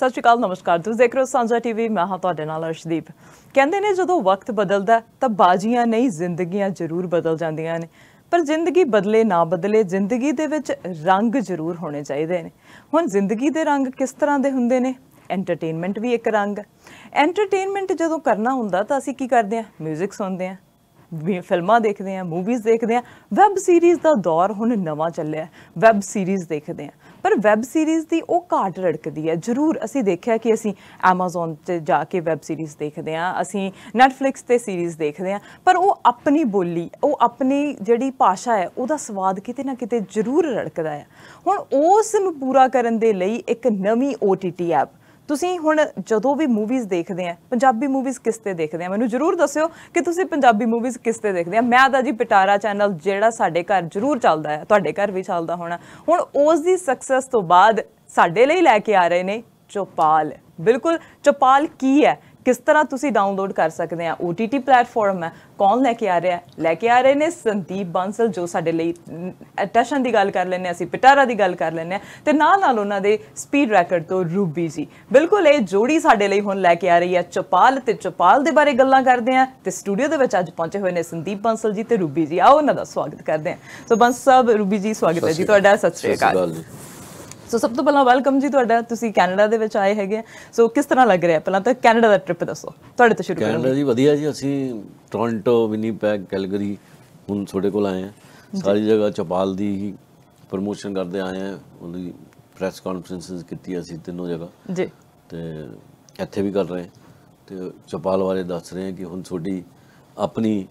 ਸਤਿ ਸ਼੍ਰੀ ਅਕਾਲ ਨਮਸਕਾਰ ਤੁਸੀਂ ਦੇਖ ਰਹੇ ਹੋ ਸਾਂਝਾ ਟੀਵੀ ਮੈਂ ਹਾਂ ਤੁਹਾਡੇ ਨਾਲ ਅਰਸ਼ਦੀਪ ਕਹਿੰਦੇ ਨੇ ਜਦੋਂ ਵਕਤ ਬਦਲਦਾ ਤਾਂ ਬਾਜ਼ੀਆਂ ਨਹੀਂ ਜ਼ਿੰਦਗੀਆਂ ਜ਼ਰੂਰ ਬਦਲ ਜਾਂਦੀਆਂ ਨੇ ਪਰ ਜ਼ਿੰਦਗੀ ਬਦਲੇ ਨਾ ਬਦਲੇ ਜ਼ਿੰਦਗੀ ਦੇ ਵਿੱਚ ਰੰਗ ਜ਼ਰੂਰ ਹੋਣੇ ਚਾਹੀਦੇ ਨੇ ਹੁਣ ਜ਼ਿੰਦਗੀ ਦੇ ਰੰਗ ਕਿਸ ਤਰ੍ਹਾਂ ਦੇ ਹੁੰਦੇ ਨੇ ਐਂਟਰਟੇਨਮੈਂਟ ਵੀ ਇੱਕ ਰੰਗ ਐਂਟਰਟੇਨਮੈਂਟ ਜਦੋਂ ਕਰਨਾ ਹੁੰਦਾ ਤਾਂ ਅਸੀਂ ਕੀ ਕਰਦੇ ਹਾਂ 뮤직 ਸੁਣਦੇ ਹਾਂ ਫਿਲਮਾਂ ਦੇਖਦੇ ਆ ਮੂਵੀਜ਼ ਦੇਖਦੇ ਆ ਵੈਬ ਸੀਰੀਜ਼ ਦਾ ਦੌਰ ਹੁਣ ਨਵਾਂ ਚੱਲਿਆ ਵੈਬ ਸੀਰੀਜ਼ ਦੇਖਦੇ ਆ ਪਰ ਵੈਬ ਸੀਰੀਜ਼ ਦੀ ਉਹ ਘਾਟ ਰੜਕਦੀ ਹੈ ਜ਼ਰੂਰ ਅਸੀਂ ਦੇਖਿਆ ਕਿ ਅਸੀਂ Amazon ਤੇ ਜਾ ਕੇ ਵੈਬ ਸੀਰੀਜ਼ ਦੇਖਦੇ ਆ ਅਸੀਂ Netflix ਤੇ ਸੀਰੀਜ਼ ਦੇਖਦੇ ਆ ਪਰ ਉਹ ਆਪਣੀ ਬੋਲੀ ਉਹ ਆਪਣੀ ਜਿਹੜੀ ਭਾਸ਼ਾ ਹੈ ਉਹਦਾ ਸਵਾਦ ਕਿਤੇ ਨਾ ਕਿਤੇ ਜ਼ਰੂਰ ਰੜਕਦਾ ਹੈ ਹੁਣ ਉਸ ਨੂੰ ਪੂਰਾ ਕਰਨ ਦੇ ਲਈ ਇੱਕ ਨਵੀਂ OTT ਐਪ ਤੁਸੀਂ ਹੁਣ ਜਦੋਂ ਵੀ ਮੂਵੀਜ਼ ਦੇਖਦੇ ਆ ਪੰਜਾਬੀ ਮੂਵੀਜ਼ ਕਿਸ ਤੇ ਦੇਖਦੇ ਆ ਮੈਨੂੰ ਜਰੂਰ ਦੱਸਿਓ ਕਿ ਤੁਸੀਂ ਪੰਜਾਬੀ ਮੂਵੀਜ਼ ਕਿਸ ਤੇ ਦੇਖਦੇ ਆ ਮੈਂ ਤਾਂ ਜੀ ਪਟਾਰਾ ਚੈਨਲ ਜਿਹੜਾ ਸਾਡੇ ਘਰ ਜਰੂਰ ਚੱਲਦਾ ਹੈ ਤੁਹਾਡੇ ਘਰ ਵੀ ਚੱਲਦਾ ਹੋਣਾ ਹੁਣ ਉਸ ਦੀ ਸਕਸੈਸ ਤੋਂ ਬਾਅਦ ਸਾਡੇ ਲਈ ਲੈ ਕੇ ਆ ਰਹੇ ਨੇ ਚੋਪਾਲ ਬਿਲਕੁਲ ਚੋਪਾਲ ਕੀ ਹੈ ਕਿਸ ਤਰ੍ਹਾਂ ਤੁਸੀਂ ਡਾਊਨਲੋਡ ਕਰ ਸਕਦੇ ਆ OTT ਪਲੇਟਫਾਰਮ ਹੈ ਕੌਣ ਲੈ ਕੇ ਆ ਰਿਹਾ ਲੈ ਕੇ ਆ ਰਹੇ ਨੇ ਸੰਦੀਪ ਬਾਂਸਲ ਜੋ ਸਾਡੇ ਲਈ ਅਟੈਸ਼ਨ ਦੀ ਗੱਲ ਕਰ ਲੈਨੇ ਅਸੀਂ ਪਿਟਾਰਾ ਦੀ ਗੱਲ ਕਰ ਲੈਨੇ ਤੇ ਨਾਲ ਨਾਲ ਉਹਨਾਂ ਦੇ ਸਪੀਡ ਰੈਕਰਡ ਤੋਂ ਰੂਬੀ ਜੀ ਬਿਲਕੁਲ ਇਹ ਜੋੜੀ ਸਾਡੇ ਲਈ ਹੁਣ ਲੈ ਕੇ ਆ ਰਹੀ ਹੈ ਚਪਾਲ ਤੇ ਚਪਾਲ ਦੇ ਬਾਰੇ ਗੱਲਾਂ ਕਰਦੇ ਆ ਤੇ ਸਟੂਡੀਓ ਦੇ ਵਿੱਚ ਅੱਜ ਪਹੁੰਚੇ ਹੋਏ ਨੇ ਸੰਦੀਪ ਬਾਂਸਲ ਜੀ ਤੇ ਰੂਬੀ ਜੀ ਆਓ ਉਹਨਾਂ ਦਾ ਸਵਾਗਤ ਕਰਦੇ ਆ ਸੋ ਬੰਸ ਸਾਹਿਬ ਰੂਬੀ ਜੀ ਸਵਾਗਤ ਹੈ ਜੀ ਤੁਹਾਡਾ ਸਤਿ ਸ਼੍ਰੀ ਅਕਾਲ ਸੋ ਸਭ ਤੋਂ ਪਹਿਲਾਂ ਵੈਲਕਮ ਜੀ ਤੁਹਾਡਾ ਤੁਸੀਂ ਕੈਨੇਡਾ ਦੇ ਵਿੱਚ ਆਏ ਹੈਗੇ ਸੋ ਕਿਸ ਤਰ੍ਹਾਂ ਲੱਗ ਰਿਹਾ ਪਹਿਲਾਂ ਤਾਂ ਕੈਨੇਡਾ ਦਾ ਟ੍ਰਿਪ ਦੱਸੋ ਤੁਹਾਡੇ ਤੋਂ ਸ਼ੁਰੂ ਕਰਾਂਗੇ ਕੈਨੇਡਾ ਜੀ ਵਧੀਆ ਜੀ ਅਸੀਂ ਟੋਰਾਂਟੋ ਵਿਨੀਪੈਗ ਕੈਲਗਰੀ ਹੁਣ ਤੁਹਾਡੇ ਕੋਲ ਆਏ ਆ ਸਾਰੀ ਜਗ੍ਹਾ ਚਪਾਲ ਦੀ ਪ੍ਰੋਮੋਸ਼ਨ ਕਰਦੇ ਆਏ ਆ ਉਹਦੀ ਪ੍ਰੈਸ ਕਾਨਫਰੰਸਸ ਕੀਤੀ ਅਸੀਂ ਤਿੰਨੋਂ ਜਗ੍ਹਾ ਜੀ ਤੇ ਇੱਥੇ ਵੀ ਕਰ ਰਹੇ ਤੇ ਚਪਾਲ ਵਾਲੇ ਦੱਸ ਰਹੇ ਆ ਕਿ ਹੁਣ ਤੁਹਾਡੀ ਆਪਣੀ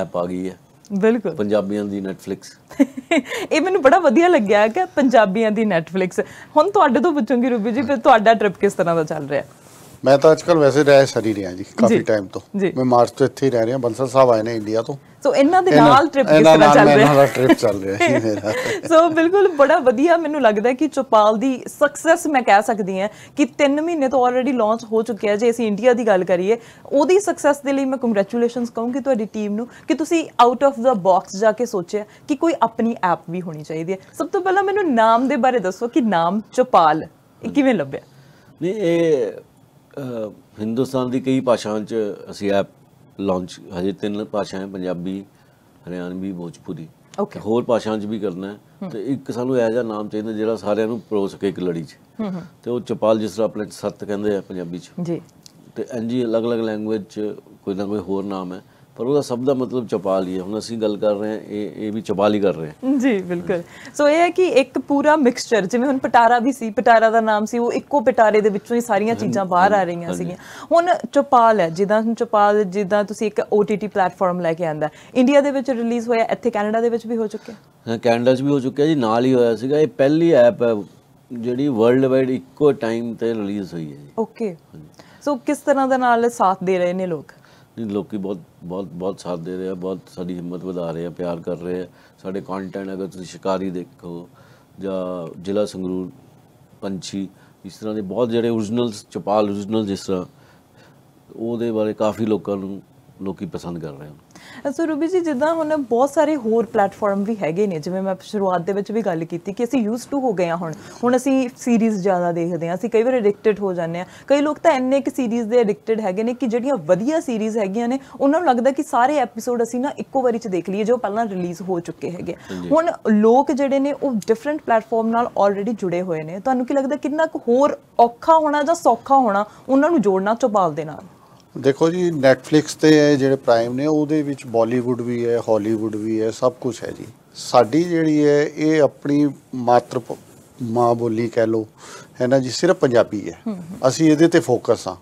ਐਪ ਆ ਗਈ ਹੈ ਬਿਲਕੁਲ ਪੰਜਾਬੀਆਂ ਦੀ ਨੈਟਫਲਿਕਸ ਇਹ ਮੈਨੂੰ ਬੜਾ ਵਧੀਆ ਲੱਗਿਆ ਕਿ ਪੰਜਾਬੀਆਂ ਦੀ ਨੈਟਫਲਿਕਸ ਹੁਣ ਤੁਹਾਡੇ ਤੋਂ ਪੁੱਛੂੰਗੀ ਰੂਬੀ ਜੀ ਫਿਰ ਤੁਹਾਡਾ ਟ੍ਰਿਪ ਕਿਸ ਤਰ੍ਹਾਂ ਦਾ ਚੱਲ ਰਿਹਾ ਹੈ ਮੈਂ ਤਾਂ ਅੱਜਕੱਲ ਵੈਸੇ ਰਹਿ ਸਰੀ ਰਿਹਾ ਜੀ ਕਾਫੀ ਟਾਈਮ ਤੋਂ ਮੈਂ ਮਾਰਚ ਤੋਂ ਇੱਥੇ ਹੀ ਰਹਿ ਰਿਹਾ ਬੰਸਲ ਸਾਹਿਬ ਆਏ ਨੇ ਇੰਡੀਆ ਤੋਂ ਸੋ ਇਹਨਾਂ ਦੇ ਨਾਲ ਟ੍ਰਿਪ ਕਿਸ ਤਰ੍ਹਾਂ ਚੱਲ ਰਿਹਾ ਹੈ ਟ੍ਰਿਪ ਚੱਲ ਰਿਹਾ ਹੈ ਸੋ ਬਿਲਕੁਲ ਬੜਾ ਵਧੀਆ ਮੈਨੂੰ ਲੱਗਦਾ ਕਿ ਚੋਪਾਲ ਦੀ ਸਕਸੈਸ ਮੈਂ ਕਹਿ ਸਕਦੀ ਹਾਂ ਕਿ 3 ਮਹੀਨੇ ਤੋਂ ਆਲਰੇਡੀ ਲਾਂਚ ਹੋ ਚੁੱਕਿਆ ਜੇ ਅਸੀਂ ਇੰਡੀਆ ਦੀ ਗੱਲ ਕਰੀਏ ਉਹਦੀ ਸਕਸੈਸ ਦੇ ਲਈ ਮੈਂ ਕੰਗ੍ਰੈਚੁਲੇਸ਼ਨਸ ਕਹੂੰਗੀ ਤੁਹਾਡੀ ਟੀਮ ਨੂੰ ਕਿ ਤੁਸੀਂ ਆਊਟ ਆਫ ਦਾ ਬਾਕਸ ਜਾ ਕੇ ਸੋਚਿਆ ਕਿ ਕੋਈ ਆਪਣੀ ਐਪ ਵੀ ਹੋਣੀ ਚਾਹੀਦੀ ਹੈ ਸਭ ਤੋਂ ਪਹਿਲਾਂ ਮੈਨੂੰ ਨਾਮ ਦੇ ਬਾਰੇ ਦੱਸੋ ਕਿ ਨਾਮ ਚੋਪਾਲ ਕਿਵੇਂ ਲੱਭਿਆ ਨਹੀਂ ਇਹ ਹਿੰਦੁਸਤਾਨ ਦੀ ਕਈ ਭਾਸ਼ਾਵਾਂ 'ਚ ਅਸੀਂ ਐਪ ਲਾਂਚ ਹਜੇ ਤਿੰਨ ਭਾਸ਼ਾਵਾਂ ਪੰਜਾਬੀ ਹਰਿਆਣਵੀ ਭੋਜਪੁਰੀ ਓਕੇ ਹੋਰ ਭਾਸ਼ਾਵਾਂ 'ਚ ਵੀ ਕਰਨਾ ਹੈ ਤੇ ਇੱਕ ਸਾਨੂੰ ਐਜਾ ਜਿਹਾ ਨਾਮ ਚਾਹੀਦਾ ਜਿਹੜਾ ਸਾਰਿਆਂ ਨੂੰ ਪਰੋ ਸਕੇ ਇੱਕ ਲੜੀ 'ਚ ਤੇ ਉਹ ਚਪਾਲ ਜਿਸ ਤਰ੍ਹਾਂ ਆਪਣੇ ਸੱਤ ਕਹਿੰਦੇ ਆ ਪੰਜਾਬੀ 'ਚ ਜੀ ਤੇ ਇੰਜੀ ਅਲੱਗ-ਅਲੱਗ ਲੈਂਗੁਏਜ 'ਚ ਕੋਈ ਨਾ ਕੋਈ ਹੋਰ ਨਾਮ ਹੈ ਪਰ ਉਹਦਾ ਸਭ ਦਾ ਮਤਲਬ ਚਪਾਲ ਹੀ ਹੈ ਹੁਣ ਅਸੀਂ ਗੱਲ ਕਰ ਰਹੇ ਹਾਂ ਇਹ ਇਹ ਵੀ ਚਪਾਲ ਹੀ ਕਰ ਰਹੇ ਹਾਂ ਜੀ ਬਿਲਕੁਲ ਸੋ ਇਹ ਹੈ ਕਿ ਇੱਕ ਪੂਰਾ ਮਿਕਸਚਰ ਜਿਵੇਂ ਹੁਣ ਪਟਾਰਾ ਵੀ ਸੀ ਪਟਾਰਾ ਦਾ ਨਾਮ ਸੀ ਉਹ ਇੱਕੋ ਪਟਾਰੇ ਦੇ ਵਿੱਚੋਂ ਹੀ ਸਾਰੀਆਂ ਚੀਜ਼ਾਂ ਬਾਹਰ ਆ ਰਹੀਆਂ ਸੀਗੀਆਂ ਹੁਣ ਚਪਾਲ ਹੈ ਜਿੱਦਾਂ ਚਪਾਲ ਜਿੱਦਾਂ ਤੁਸੀਂ ਇੱਕ OTT ਪਲੇਟਫਾਰਮ ਲੈ ਕੇ ਆਂਦਾ ਇੰਡੀਆ ਦੇ ਵਿੱਚ ਰਿਲੀਜ਼ ਹੋਇਆ ਇੱਥੇ ਕੈਨੇਡਾ ਦੇ ਵਿੱਚ ਵੀ ਹੋ ਚੁੱਕਿਆ ਹਾਂ ਕੈਨੇਡਾ 'ਚ ਵੀ ਹੋ ਚੁੱਕਿਆ ਜੀ ਨਾਲ ਹੀ ਹੋਇਆ ਸੀਗਾ ਇਹ ਪਹਿਲੀ ਐਪ ਹੈ ਜਿਹੜੀ ਵਰਲਡ ਵਾਈਡ ਇੱਕੋ ਟਾਈਮ ਤੇ ਰਿਲੀਜ਼ ਹੋਈ ਹੈ ਜੀ ਓਕੇ ਸੋ ਕਿਸ ਤਰ੍ਹਾਂ ਦਾ ਨਾਲ ਸਾਥ ਦੇ ਰਹੇ ਨੇ ਲੋਕ ਨਹੀਂ ਲੋਕੀ ਬਹੁਤ ਬਹੁਤ ਬਹੁਤ ਸਾਥ ਦੇ ਰਹੇ ਆ ਬਹੁਤ ਸਾਡੀ ਹਿੰਮਤ ਵਧਾ ਰਹੇ ਆ ਪਿਆਰ ਕਰ ਰਹੇ ਆ ਸਾਡੇ ਕੰਟੈਂਟ ਅਗਰ ਤੁਸੀਂ ਸ਼ਿਕਾਰੀ ਦੇਖੋ ਜਾਂ ਜ਼ਿਲ੍ਹਾ ਸੰਗਰੂਰ ਪੰਛੀ ਇਸ ਤਰ੍ਹਾਂ ਦੇ ਬਹੁਤ ਜਿਹੜੇ origignal ਚਪਾਲ origignal ਜਿਸ ਤਰ੍ਹਾਂ ਉਹਦੇ ਬਾਰੇ ਕਾਫੀ ਲੋਕਾਂ ਨੂੰ ਲੋਕੀ ਪਸੰਦ ਕਰ ਰਹੇ ਆ ਸੋ ਰੂਬੀ ਜੀ ਜਿੱਦਾਂ ਹੁਣ ਬਹੁਤ ਸਾਰੇ ਹੋਰ ਪਲੇਟਫਾਰਮ ਵੀ ਹੈਗੇ ਨੇ ਜਿਵੇਂ ਮੈਂ ਸ਼ੁਰੂਆਤ ਦੇ ਵਿੱਚ ਵੀ ਗੱਲ ਕੀਤੀ ਕਿ ਅਸੀਂ ਯੂਜ਼ ਟੂ ਹੋ ਗਏ ਹਾਂ ਹੁਣ ਹੁਣ ਅਸੀਂ ਸੀਰੀਜ਼ ਜ਼ਿਆਦਾ ਦੇਖਦੇ ਹਾਂ ਅਸੀਂ ਕਈ ਵਾਰ ਐਡਿਕਟਡ ਹੋ ਜਾਂਦੇ ਹਾਂ ਕਈ ਲੋਕ ਤਾਂ ਐਨੇ ਕਿ ਸੀਰੀਜ਼ ਦੇ ਐਡਿਕਟਡ ਹੈਗੇ ਨੇ ਕਿ ਜਿਹੜੀਆਂ ਵਧੀਆ ਸੀਰੀਜ਼ ਹੈਗੀਆਂ ਨੇ ਉਹਨਾਂ ਨੂੰ ਲੱਗਦਾ ਕਿ ਸਾਰੇ ਐਪੀਸੋਡ ਅਸੀਂ ਨਾ ਇੱਕੋ ਵਾਰੀ 'ਚ ਦੇਖ ਲਈਏ ਜੋ ਪਹਿਲਾਂ ਰਿਲੀਜ਼ ਹੋ ਚੁੱਕੇ ਹੈਗੇ ਹੁਣ ਲੋਕ ਜਿਹੜੇ ਨੇ ਉਹ ਡਿਫਰੈਂਟ ਪਲੇਟਫਾਰਮ ਨਾਲ ਆਲਰੇਡੀ ਜੁੜੇ ਹੋਏ ਨੇ ਤੁਹਾਨੂੰ ਕੀ ਲੱਗਦਾ ਕਿੰਨਾ ਕੁ ਹੋਰ ਔਖਾ ਹੋਣਾ ਜਾਂ ਸੌਖਾ ਹੋਣਾ ਉਹਨਾਂ ਨੂੰ ਜੋੜਨਾ ਚੋਪਾਲ ਦੇ ਨਾਲ ਦੇਖੋ ਜੀ ਨੈਟਫਲਿਕਸ ਤੇ ਜਿਹੜੇ ਪ੍ਰਾਈਮ ਨੇ ਉਹਦੇ ਵਿੱਚ ਬਾਲੀਵੁੱਡ ਵੀ ਹੈ ਹਾਲੀਵੁੱਡ ਵੀ ਹੈ ਸਭ ਕੁਝ ਹੈ ਜੀ ਸਾਡੀ ਜਿਹੜੀ ਹੈ ਇਹ ਆਪਣੀ ਮਾਤਰ ਮਾਂ ਬੋਲੀ ਕਹਿ ਲੋ ਹੈ ਨਾ ਜੀ ਸਿਰਫ ਪੰਜਾਬੀ ਹੈ ਅਸੀਂ ਇਹਦੇ ਤੇ ਫੋਕਸ ਆ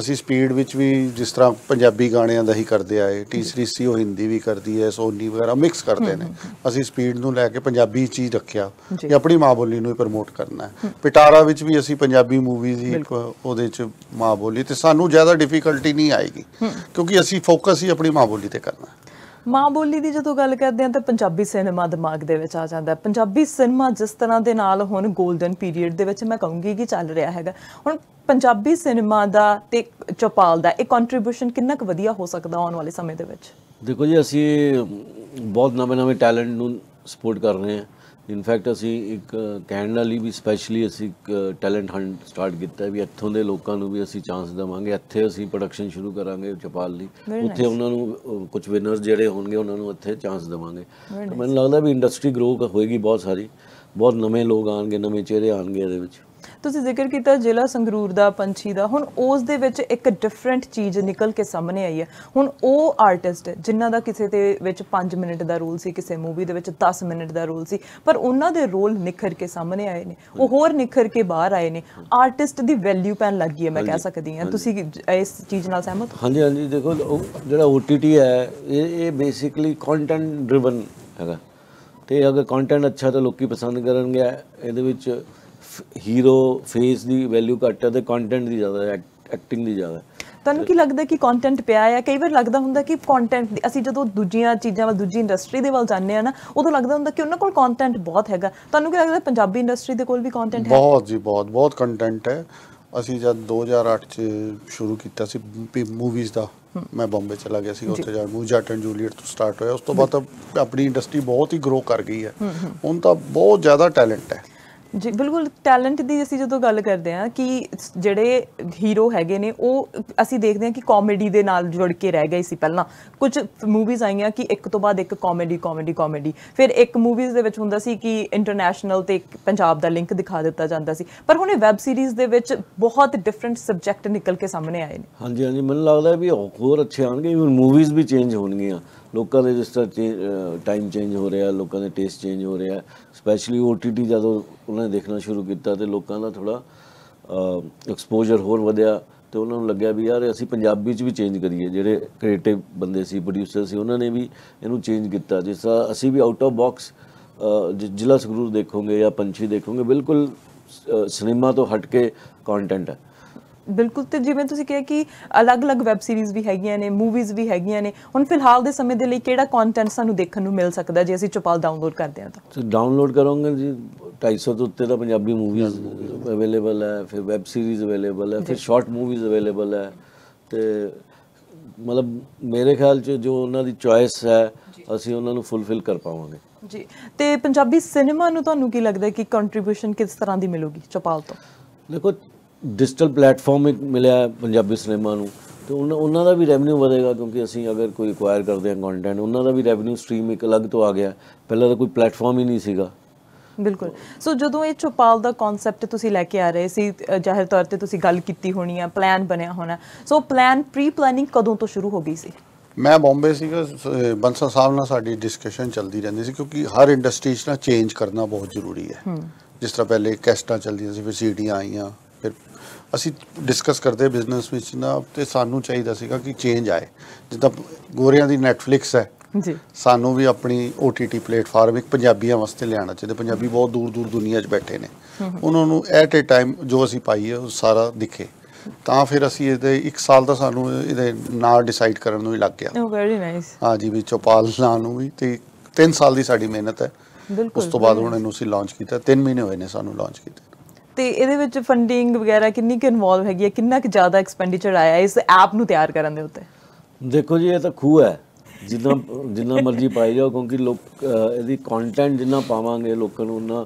ਅਸੀਂ ਸਪੀਡ ਵਿੱਚ ਵੀ ਜਿਸ ਤਰ੍ਹਾਂ ਪੰਜਾਬੀ ਗਾਣਿਆਂ ਦਾ ਹੀ ਕਰਦੇ ਆਏ ਤੀਸਰੀ ਸੀ ਉਹ ਹਿੰਦੀ ਵੀ ਕਰਦੀ ਹੈ ਸੋਨੀ ਵਗੈਰਾ ਮਿਕਸ ਕਰਦੇ ਨੇ ਅਸੀਂ ਸਪੀਡ ਨੂੰ ਲੈ ਕੇ ਪੰਜਾਬੀ ਚੀਜ਼ ਰੱਖਿਆ ਕਿ ਆਪਣੀ ਮਾਂ ਬੋਲੀ ਨੂੰ ਹੀ ਪ੍ਰਮੋਟ ਕਰਨਾ ਹੈ ਪਿਟਾਰਾ ਵਿੱਚ ਵੀ ਅਸੀਂ ਪੰਜਾਬੀ ਮੂਵੀਜ਼ ਹੀ ਉਹਦੇ ਚ ਮਾਂ ਬੋਲੀ ਤੇ ਸਾਨੂੰ ਜ਼ਿਆਦਾ ਡਿਫਿਕਲਟੀ ਨਹੀਂ ਆਏਗੀ ਕਿਉਂਕਿ ਅਸੀਂ ਫੋਕਸ ਹੀ ਆਪਣੀ ਮਾਂ ਬੋਲੀ ਤੇ ਕਰਨਾ ਹੈ ਮਾਂ ਬੋਲੀ ਦੀ ਜਦੋਂ ਗੱਲ ਕਰਦੇ ਹਾਂ ਤਾਂ ਪੰਜਾਬੀ ਸਿਨੇਮਾ ਦਿਮਾਗ ਦੇ ਵਿੱਚ ਆ ਜਾਂਦਾ ਹੈ ਪੰਜਾਬੀ ਸਿਨੇਮਾ ਜਿਸ ਤਰ੍ਹਾਂ ਦੇ ਨਾਲ ਹੁਣ 골ਡਨ ਪੀਰੀਅਡ ਦੇ ਵਿੱਚ ਮੈਂ ਕਹੂੰਗੀ ਕਿ ਚੱਲ ਰਿਹਾ ਹੈਗਾ ਹੁਣ ਪੰਜਾਬੀ ਸਿਨੇਮਾ ਦਾ ਤੇ ਚਪਾਲ ਦਾ ਇਹ ਕੰਟਰੀਬਿਊਸ਼ਨ ਕਿੰਨਾ ਕੁ ਵਧੀਆ ਹੋ ਸਕਦਾ ਆਉਣ ਵਾਲੇ ਸਮੇਂ ਦੇ ਵਿੱਚ ਦੇਖੋ ਜੀ ਅਸੀਂ ਬਹੁਤ ਨਵੇਂ ਨਵੇਂ ਟੈਲੈਂਟ ਨੂੰ ਸਪੋਰਟ ਕਰ ਰਹੇ ਹਾਂ ਇਨਫੈਕਟ ਅਸੀਂ ਇੱਕ ਕਹਿਣ ਨਾਲ ਹੀ ਵੀ ਸਪੈਸ਼ਲੀ ਅਸੀਂ ਇੱਕ ਟੈਲੈਂਟ ਹੰਟ ਸਟਾਰਟ ਕੀਤਾ ਵੀ ਇੱਥੋਂ ਦੇ ਲੋਕਾਂ ਨੂੰ ਵੀ ਅਸੀਂ ਚਾਂਸ ਦੇਵਾਂਗੇ ਇੱਥੇ ਅਸੀਂ ਪ੍ਰੋਡਕਸ਼ਨ ਸ਼ੁਰੂ ਕਰਾਂਗੇ ਚਪਾਲ ਦੀ ਉੱਥੇ ਉਹਨਾਂ ਨੂੰ ਕੁਝ ਵਿਨਰਸ ਜਿਹੜੇ ਹੋਣਗੇ ਉਹਨਾਂ ਨੂੰ ਇੱਥੇ ਚਾਂਸ ਦੇਵਾਂਗੇ ਮੈਨੂੰ ਲੱਗਦਾ ਵੀ ਇੰਡਸਟਰੀ ਗਰੋ ਹੋਏਗੀ ਬਹੁਤ ਸਾਰੀ ਬਹੁਤ ਨਵੇਂ ਲੋਕ ਆਣਗੇ ਨਵੇਂ ਚਿਹਰੇ ਆਣਗੇ ਇਹਦੇ ਵਿੱਚ ਤੁਸੀਂ ਜ਼ਿਕਰ ਕੀਤਾ ਜ਼ਿਲ੍ਹਾ ਸੰਗਰੂਰ ਦਾ ਪੰਛੀ ਦਾ ਹੁਣ ਉਸ ਦੇ ਵਿੱਚ ਇੱਕ ਡਿਫਰੈਂਟ ਚੀਜ਼ ਨਿਕਲ ਕੇ ਸਾਹਮਣੇ ਆਈ ਹੈ ਹੁਣ ਉਹ ਆਰਟਿਸਟ ਜਿਨ੍ਹਾਂ ਦਾ ਕਿਸੇ ਦੇ ਵਿੱਚ 5 ਮਿੰਟ ਦਾ ਰੋਲ ਸੀ ਕਿਸੇ ਮੂਵੀ ਦੇ ਵਿੱਚ 10 ਮਿੰਟ ਦਾ ਰੋਲ ਸੀ ਪਰ ਉਹਨਾਂ ਦੇ ਰੋਲ ਨਿਖਰ ਕੇ ਸਾਹਮਣੇ ਆਏ ਨੇ ਉਹ ਹੋਰ ਨਿਖਰ ਕੇ ਬਾਹਰ ਆਏ ਨੇ ਆਰਟਿਸਟ ਦੀ ਵੈਲਿਊ ਪੈਣ ਲੱਗ ਗਈ ਹੈ ਮੈਂ ਕਹਿ ਸਕਦੀ ਹਾਂ ਤੁਸੀਂ ਇਸ ਚੀਜ਼ ਨਾਲ ਸਹਿਮਤ ਹੋ ਹਾਂਜੀ ਹਾਂਜੀ ਦੇਖੋ ਜਿਹੜਾ OTT ਹੈ ਇਹ ਇਹ ਬੇਸਿਕਲੀ ਕੰਟੈਂਟ ਡਰਿਵਨ ਹੈਗਾ ਤੇ ਅਗਰ ਕੰਟੈਂਟ ਅੱਛਾ ਤਾਂ ਲੋਕੀ ਪਸੰਦ ਕਰਨਗੇ ਇਹਦੇ ਵਿੱਚ ਹੀਰੋ ਫੇਸ ਦੀ ਵੈਲਿਊ ਘੱਟ ਹੈ ਤੇ ਕੰਟੈਂਟ ਦੀ ਜ਼ਿਆਦਾ ਹੈ ਐਕਟਿੰਗ ਦੀ ਜ਼ਿਆਦਾ ਹੈ ਤੁਹਾਨੂੰ ਕੀ ਲੱਗਦਾ ਕਿ ਕੰਟੈਂਟ ਪਿਆ ਹੈ ਕਈ ਵਾਰ ਲੱਗਦਾ ਹੁੰਦਾ ਕਿ ਕੰਟੈਂਟ ਅਸੀਂ ਜਦੋਂ ਦੂਜੀਆਂ ਚੀਜ਼ਾਂ ਵੱਲ ਦੂਜੀ ਇੰਡਸਟਰੀ ਦੇ ਵੱਲ ਜਾਂਦੇ ਆ ਨਾ ਉਦੋਂ ਲੱਗਦਾ ਹੁੰਦਾ ਕਿ ਉਹਨਾਂ ਕੋਲ ਕੰਟੈਂਟ ਬਹੁਤ ਹੈਗਾ ਤੁਹਾਨੂੰ ਕੀ ਲੱਗਦਾ ਪੰਜਾਬੀ ਇੰਡਸਟਰੀ ਦੇ ਕੋਲ ਵੀ ਕੰਟੈਂਟ ਹੈ ਬਹੁਤ ਜੀ ਬਹੁਤ ਬਹੁਤ ਕੰਟੈਂਟ ਹੈ ਅਸੀਂ ਜਦ 2008 ਚ ਸ਼ੁਰੂ ਕੀਤਾ ਸੀ ਮੂਵੀਜ਼ ਦਾ ਮੈਂ ਬੰਬੇ ਚਲਾ ਗਿਆ ਸੀ ਉੱਥੇ ਜਾ ਮੂਜਾ ਜੱਟ ਜੂਲੀਅਟ ਤੋਂ ਸਟਾਰਟ ਹੋਇਆ ਉਸ ਤੋਂ ਬਾਅਦ ਆਪਣੀ ਇੰਡਸਟਰੀ ਬਹੁਤ ਹੀ ਗਰੋ ਕਰ ਗਈ ਹੈ ਹੁਣ ਤਾਂ ਬਹੁਤ ਜ਼ਿਆਦਾ ਟੈਲੈਂਟ ਹੈ ਜੀ ਬਿਲਕੁਲ ਟੈਲੈਂਟ ਦੀ ਅਸੀਂ ਜਦੋਂ ਗੱਲ ਕਰਦੇ ਆ ਕਿ ਜਿਹੜੇ ਹੀਰੋ ਹੈਗੇ ਨੇ ਉਹ ਅਸੀਂ ਦੇਖਦੇ ਆ ਕਿ ਕਾਮੇਡੀ ਦੇ ਨਾਲ ਜੁੜ ਕੇ ਰਹਿ ਗਏ ਸੀ ਪਹਿਲਾਂ ਕੁਝ ਮੂਵੀਜ਼ ਆਈਆਂ ਕਿ ਇੱਕ ਤੋਂ ਬਾਅਦ ਇੱਕ ਕਾਮੇਡੀ ਕਾਮੇਡੀ ਕਾਮੇਡੀ ਫਿਰ ਇੱਕ ਮੂਵੀਜ਼ ਦੇ ਵਿੱਚ ਹੁੰਦਾ ਸੀ ਕਿ ਇੰਟਰਨੈਸ਼ਨਲ ਤੇ ਪੰਜਾਬ ਦਾ ਲਿੰਕ ਦਿਖਾ ਦਿੱਤਾ ਜਾਂਦਾ ਸੀ ਪਰ ਹੁਣ ਇਹ ਵੈਬ ਸੀਰੀਜ਼ ਦੇ ਵਿੱਚ ਬਹੁਤ ਡਿਫਰੈਂਟ ਸਬਜੈਕਟ ਨਿਕਲ ਕੇ ਸਾਹਮਣੇ ਆਏ ਨੇ ਹਾਂਜੀ ਹਾਂਜੀ ਮੈਨੂੰ ਲੱਗਦਾ ਵੀ ਹੋਰ ਅੱਛੇ ਆਣਗੇ ਹੁਣ ਮੂਵੀਜ਼ ਵੀ ਚੇਂਜ ਹੋਣਗੀਆਂ ਲੋਕਾਂ ਦੇ ਜਿਸ ਤਰ੍ਹਾਂ ਟਾਈਮ ਚੇਂਜ ਹੋ ਰਿਹਾ ਲੋਕਾਂ ਦੇ ਟੇਸਟ ਚੇਂਜ ਹੋ ਰਿਹਾ ਸਪੈਸ਼ਲੀ ਓਟੀਟੀ ਜਦੋਂ ਉਹਨਾਂ ਨੇ ਦੇਖਣਾ ਸ਼ੁਰੂ ਕੀਤਾ ਤੇ ਲੋਕਾਂ ਦਾ ਥੋੜਾ ਐਕਸਪੋਜ਼ਰ ਹੋਰ ਵਧਿਆ ਤੇ ਉਹਨਾਂ ਨੂੰ ਲੱਗਿਆ ਵੀ ਯਾਰ ਅਸੀਂ ਪੰਜਾਬੀ ਚ ਵੀ ਚੇਂਜ ਕਰੀਏ ਜਿਹੜੇ ਕ੍ਰੀਏਟਿਵ ਬੰਦੇ ਸੀ ਪ੍ਰੋਡਿਊਸਰ ਸੀ ਉਹਨਾਂ ਨੇ ਵੀ ਇਹਨੂੰ ਚੇਂਜ ਕੀਤਾ ਜਿਸ ਤਰ੍ਹਾਂ ਅਸੀਂ ਵੀ ਆਊਟ ਆਫ ਬਾਕਸ ਜ਼ਿਲ੍ਹਾ ਸਗਰੂਰ ਦੇਖੋਗੇ ਜਾਂ ਪੰਛੀ ਦੇਖੋਗੇ ਬਿਲਕੁਲ ਸਿਨੇਮਾ ਤੋਂ ਹਟ ਕੇ ਕੰਟੈਂਟ ਹੈ ਬਿਲਕੁਲ ਤੇ ਜਿਵੇਂ ਤੁਸੀਂ ਕਿਹਾ ਕਿ ਅਲੱਗ-ਅਲੱਗ ਵੈਬ ਸੀਰੀਜ਼ ਵੀ ਹੈਗੀਆਂ ਨੇ ਮੂਵੀਜ਼ ਵੀ ਹੈਗੀਆਂ ਨੇ ਹੁਣ ਫਿਲਹਾਲ ਦੇ ਸਮੇਂ ਦੇ ਲਈ ਕਿਹੜਾ ਕੰਟੈਂਟ ਸਾਨੂੰ ਦੇਖਣ ਨੂੰ ਮਿਲ ਸਕਦਾ ਜੇ ਅਸੀਂ ਚਪਾਲ ਡਾਊਨਲੋਡ ਕਰਦੇ ਹਾਂ ਤਾਂ ਤੁਸੀਂ ਡਾਊਨਲੋਡ ਕਰੋਗੇ ਜੀ 250 ਤੋਂ ਉੱਤੇ ਤਾਂ ਪੰਜਾਬੀ ਮੂਵੀਜ਼ ਅਵੇਲੇਬਲ ਹੈ ਫਿਰ ਵੈਬ ਸੀਰੀਜ਼ ਅਵੇਲੇਬਲ ਹੈ ਫਿਰ ਸ਼ਾਰਟ ਮੂਵੀਜ਼ ਅਵੇਲੇਬਲ ਹੈ ਤੇ ਮਤਲਬ ਮੇਰੇ ਖਿਆਲ 'ਚ ਜੋ ਉਹਨਾਂ ਦੀ ਚੁਆਇਸ ਹੈ ਅਸੀਂ ਉਹਨਾਂ ਨੂੰ ਫੁੱਲਫਿਲ ਕਰ ਪਾਵਾਂਗੇ ਜੀ ਤੇ ਪੰਜਾਬੀ ਸਿਨੇਮਾ ਨੂੰ ਤੁਹਾਨੂੰ ਕੀ ਲੱਗਦਾ ਕਿ ਕੰਟਰੀਬਿਊਸ਼ਨ ਕਿਸ ਤਰ੍ਹਾਂ ਦੀ ਮਿਲੂਗੀ ਚਪਾਲ ਤੋਂ ਦੇਖੋ ਡਿਜੀਟਲ ਪਲੇਟਫਾਰਮ ਇੱਕ ਮਿਲਿਆ ਪੰਜਾਬੀ ਸਿਨੇਮਾ ਨੂੰ ਤੇ ਉਹਨਾਂ ਉਹਨਾਂ ਦਾ ਵੀ ਰੈਵਨਿਊ ਵਧੇਗਾ ਕਿਉਂਕਿ ਅਸੀਂ ਅਗਰ ਕੋਈ ਐਕਵਾਇਰ ਕਰਦੇ ਹਾਂ ਕੰਟੈਂਟ ਉਹਨਾਂ ਦਾ ਵੀ ਰੈਵਨਿਊ ਸਟ੍ਰੀਮ ਇੱਕ ਅਲੱਗ ਤੋਂ ਆ ਗਿਆ ਪਹਿਲਾਂ ਤਾਂ ਕੋਈ ਪਲੇਟਫਾਰਮ ਹੀ ਨਹੀਂ ਸੀਗਾ ਬਿਲਕੁਲ ਸੋ ਜਦੋਂ ਇਹ ਚੋਪਾਲ ਦਾ ਕਨਸੈਪਟ ਤੁਸੀਂ ਲੈ ਕੇ ਆ ਰਹੇ ਸੀ ਜ਼ਾਹਿਰ ਤੌਰ ਤੇ ਤੁਸੀਂ ਗੱਲ ਕੀਤੀ ਹੋਣੀ ਆ ਪਲਾਨ ਬਣਿਆ ਹੋਣਾ ਸੋ ਪਲਾਨ ਪ੍ਰੀ ਪਲੈਨਿੰਗ ਕਦੋਂ ਤੋਂ ਸ਼ੁਰੂ ਹੋ ਗਈ ਸੀ ਮੈਂ ਬੰਬੇ ਸੀਗਾ ਬੰਸਾ ਸਾਹਿਬ ਨਾਲ ਸਾਡੀ ਡਿਸਕਸ਼ਨ ਚੱਲਦੀ ਰਹਿੰਦੀ ਸੀ ਕਿਉਂਕਿ ਹਰ ਇੰਡਸਟਰੀ 'ਚ ਨਾ ਚੇਂਜ ਕਰਨਾ ਬਹੁਤ ਜ਼ਰੂਰੀ ਹੈ ਜਿਸ ਤਰ੍ਹਾਂ ਪਹਿਲੇ ਕੈਸਟਾਂ ਚੱਲਦੀਆਂ ਸੀ ਫਿਰ ਸੀਡੀਆਂ ਆਈਆਂ ਫਿਰ ਅਸੀਂ ਡਿਸਕਸ ਕਰਦੇ ਬਿਜ਼ਨਸ ਵਿੱਚ ਨਾ ਤੇ ਸਾਨੂੰ ਚਾਹੀਦਾ ਸੀਗਾ ਕਿ ਚੇਂਜ ਆਏ ਜਿੱਦਾਂ ਗੋਰਿਆਂ ਦੀ ਨੈਟਫਲਿਕਸ ਹੈ ਜੀ ਸਾਨੂੰ ਵੀ ਆਪਣੀ OTT ਪਲੇਟਫਾਰਮ ਇੱਕ ਪੰਜਾਬੀਆਂ ਵਾਸਤੇ ਲਿਆਣਾ ਚਾਹੀਦਾ ਪੰਜਾਬੀ ਬਹੁਤ ਦੂਰ ਦੂਰ ਦੁਨੀਆ 'ਚ ਬੈਠੇ ਨੇ ਉਹਨਾਂ ਨੂੰ ਐਟ ਅ ਟਾਈਮ ਜੋ ਅਸੀਂ ਪਾਈਏ ਉਹ ਸਾਰਾ ਦਿਖੇ ਤਾਂ ਫਿਰ ਅਸੀਂ ਇਹਦੇ 1 ਸਾਲ ਦਾ ਸਾਨੂੰ ਇਹਦੇ ਨਾਲ ਡਿਸਾਈਡ ਕਰਨ ਨੂੰ ਹੀ ਲੱਗ ਗਿਆ ਉਹ ਵੈਰੀ ਨਾਈਸ ਹਾਂ ਜੀ ਵੀ ਚੋਪਾਲ ਨੂੰ ਵੀ ਤੇ 3 ਸਾਲ ਦੀ ਸਾਡੀ ਮਿਹਨਤ ਹੈ ਉਸ ਤੋਂ ਬਾਅਦ ਹੁਣ ਇਹਨੂੰ ਅਸੀਂ ਲਾਂਚ ਕੀਤਾ 3 ਮਹੀਨੇ ਹੋਏ ਨੇ ਸਾਨੂੰ ਲਾਂਚ ਕੀਤਾ ਤੇ ਇਹਦੇ ਵਿੱਚ ਫੰਡਿੰਗ ਵਗੈਰਾ ਕਿੰਨੀ ਕਿ ਇਨਵੋਲਵ ਹੈਗੀ ਹੈ ਕਿੰਨਾ ਕਿ ਜ਼ਿਆਦਾ ਐਕਸਪੈਂਡੀਚਰ ਆਇਆ ਇਸ ਐਪ ਨੂੰ ਤਿਆਰ ਕਰਨ ਦੇ ਉੱਤੇ ਦੇਖੋ ਜੀ ਇਹ ਤਾਂ ਖੂਹ ਹੈ ਜਿੰਨਾ ਜਿੰਨਾ ਮਰਜ਼ੀ ਪਾਈ ਜਾਓ ਕਿਉਂਕਿ ਲੋਕ ਇਹਦੀ ਕੰਟੈਂਟ ਜਿੰਨਾ ਪਾਵਾਂਗੇ ਲੋਕਾਂ ਨੂੰ ਉਹਨਾਂ